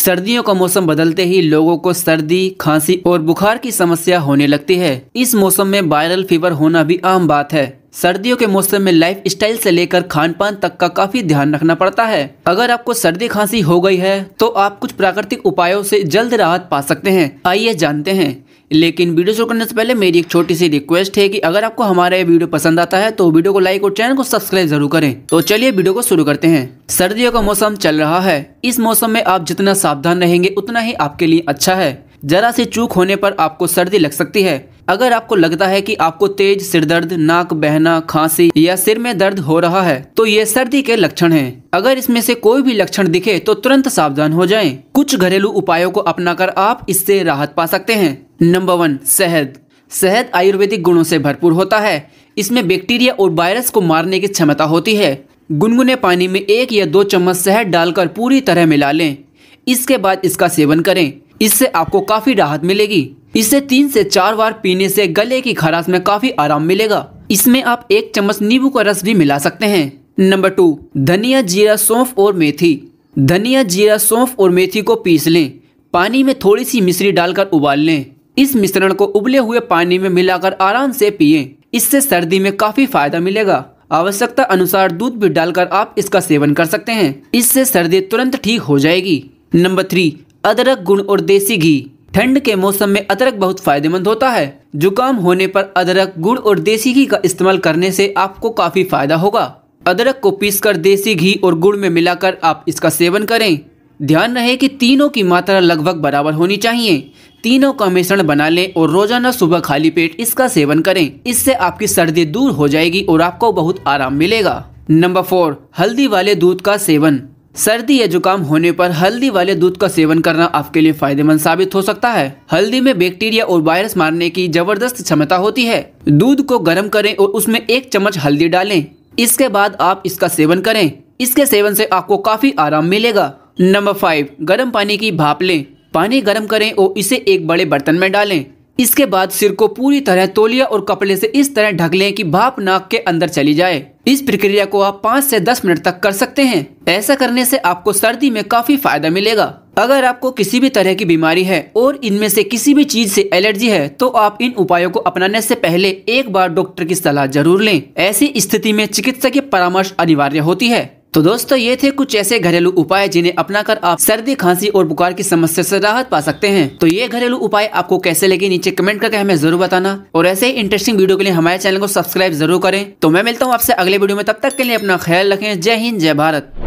सर्दियों का मौसम बदलते ही लोगों को सर्दी खांसी और बुखार की समस्या होने लगती है इस मौसम में वायरल फीवर होना भी आम बात है सर्दियों के मौसम में लाइफ स्टाइल से लेकर खान पान तक का काफी ध्यान रखना पड़ता है अगर आपको सर्दी खांसी हो गई है तो आप कुछ प्राकृतिक उपायों से जल्द राहत पा सकते हैं आइए जानते हैं लेकिन वीडियो शुरू करने से पहले मेरी एक छोटी सी रिक्वेस्ट है कि अगर आपको हमारा ये वीडियो पसंद आता है तो वीडियो को लाइक और चैनल को सब्सक्राइब जरूर करें तो चलिए वीडियो को शुरू करते हैं सर्दियों का मौसम चल रहा है इस मौसम में आप जितना सावधान रहेंगे उतना ही आपके लिए अच्छा है जरा सी चूक होने पर आपको सर्दी लग सकती है अगर आपको लगता है कि आपको तेज सिर दर्द नाक बहना खांसी या सिर में दर्द हो रहा है तो ये सर्दी के लक्षण हैं। अगर इसमें से कोई भी लक्षण दिखे तो तुरंत सावधान हो जाएं। कुछ घरेलू उपायों को अपनाकर आप इससे राहत पा सकते हैं नंबर वन शहद शहद आयुर्वेदिक गुणों से भरपूर होता है इसमें बैक्टीरिया और वायरस को मारने की क्षमता होती है गुनगुने पानी में एक या दो चम्मच शहद डालकर पूरी तरह मिला लें इसके बाद इसका सेवन करें इससे आपको काफ़ी राहत मिलेगी इसे तीन से चार बार पीने से गले की खराश में काफ़ी आराम मिलेगा इसमें आप एक चम्मच नींबू का रस भी मिला सकते हैं नंबर टू धनिया जीरा सौंफ और मेथी धनिया जीरा सौंफ और मेथी को पीस लें पानी में थोड़ी सी मिश्री डालकर उबाल लें इस मिश्रण को उबले हुए पानी में मिलाकर आराम से पिए इससे सर्दी में काफी फायदा मिलेगा आवश्यकता अनुसार दूध भी डालकर आप इसका सेवन कर सकते हैं इससे सर्दी तुरंत ठीक हो जाएगी नंबर थ्री अदरक गुण और देसी घी ठंड के मौसम में अदरक बहुत फायदेमंद होता है जुकाम होने पर अदरक गुड़ और देसी घी का इस्तेमाल करने से आपको काफी फायदा होगा अदरक को पीसकर देसी घी और गुड़ में मिलाकर आप इसका सेवन करें ध्यान रहे कि तीनों की मात्रा लगभग बराबर होनी चाहिए तीनों का मिश्रण बना लें और रोजाना सुबह खाली पेट इसका सेवन करें इससे आपकी सर्दी दूर हो जाएगी और आपको बहुत आराम मिलेगा नंबर फोर हल्दी वाले दूध का सेवन सर्दी या जुकाम होने पर हल्दी वाले दूध का सेवन करना आपके लिए फायदेमंद साबित हो सकता है हल्दी में बैक्टीरिया और वायरस मारने की जबरदस्त क्षमता होती है दूध को गर्म करें और उसमें एक चम्मच हल्दी डालें इसके बाद आप इसका सेवन करें इसके सेवन से आपको काफी आराम मिलेगा नंबर फाइव गर्म पानी की भाप लें पानी गर्म करें और इसे एक बड़े बर्तन में डालें इसके बाद सिर को पूरी तरह तोलिया और कपड़े से इस तरह ढक लें कि भाप नाक के अंदर चली जाए इस प्रक्रिया को आप पाँच से दस मिनट तक कर सकते हैं ऐसा करने से आपको सर्दी में काफी फायदा मिलेगा अगर आपको किसी भी तरह की बीमारी है और इनमें से किसी भी चीज से एलर्जी है तो आप इन उपायों को अपनाने से पहले एक बार डॉक्टर की सलाह जरूर लें ऐसी स्थिति में चिकित्सा की परामर्श अनिवार्य होती है तो दोस्तों ये थे कुछ ऐसे घरेलू उपाय जिन्हें अपनाकर आप सर्दी खांसी और बुखार की समस्या से राहत पा सकते हैं तो ये घरेलू उपाय आपको कैसे लगे नीचे कमेंट करके हमें जरूर बताना और ऐसे ही इंटरेस्टिंग वीडियो के लिए हमारे चैनल को सब्सक्राइब जरूर करें तो मैं मिलता हूँ आपसे अगले वीडियो में तब तक के लिए अपना ख्याल रखें जय हिंद जय भारत